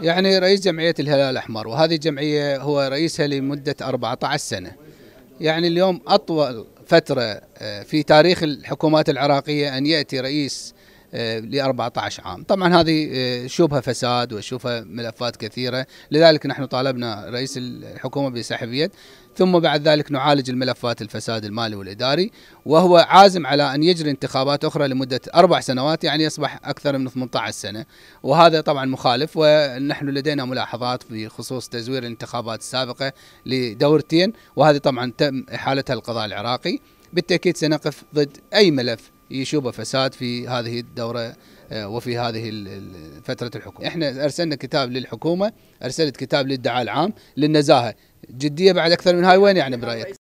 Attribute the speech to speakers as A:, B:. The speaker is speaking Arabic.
A: يعني رئيس جمعية الهلال الأحمر وهذه الجمعية هو رئيسها لمدة 14 سنة يعني اليوم أطول فترة آه، في تاريخ الحكومات العراقية أن يأتي رئيس ل 14 عام طبعا هذه شبهه آه، فساد وشبهه ملفات كثيره لذلك نحن طالبنا رئيس الحكومه بسحبيه ثم بعد ذلك نعالج الملفات الفساد المالي والاداري وهو عازم على ان يجري انتخابات اخرى لمده اربع سنوات يعني يصبح اكثر من 18 سنه وهذا طبعا مخالف ونحن لدينا ملاحظات بخصوص تزوير الانتخابات السابقه لدورتين وهذه طبعا تم احالتها القضاء العراقي بالتاكيد سنقف ضد اي ملف يشوبه فساد في هذه الدوره آه، وفي هذه فتره الحكم احنا ارسلنا كتاب للحكومه ارسلت كتاب للدعاء العام للنزاهه جديه بعد اكثر من هاي
B: وين يعني برايك